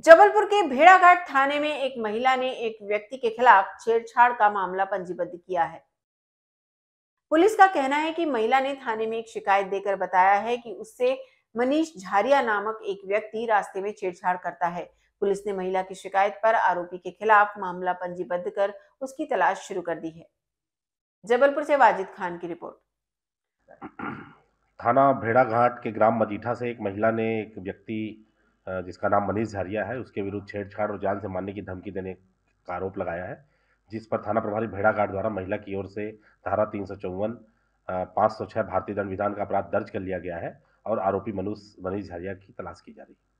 जबलपुर के भेड़ाघाट थाने में एक महिला ने एक व्यक्ति के खिलाफ छेड़छाड़ का मामला पंजीबद्ध किया है पुलिस का कहना है कि महिला ने थाने में एक शिकायत देकर बताया है कि उससे मनीष झारिया नामक एक व्यक्ति रास्ते में छेड़छाड़ करता है पुलिस ने महिला की शिकायत पर आरोपी के खिलाफ मामला पंजीबद्ध कर उसकी तलाश शुरू कर दी है जबलपुर से वाजिद खान की रिपोर्ट थाना भेड़ाघाट के ग्राम मजीठा से एक महिला ने एक व्यक्ति जिसका नाम मनीष झारिया है उसके विरुद्ध छेड़छाड़ और जान से मारने की धमकी देने का आरोप लगाया है जिस पर थाना प्रभारी भेड़ाघाट द्वारा महिला की ओर से धारा तीन सौ चौवन पाँच सौ छः भारतीय दंड विधान का अपराध दर्ज कर लिया गया है और आरोपी मनुष मनीष झारिया की तलाश की जा रही है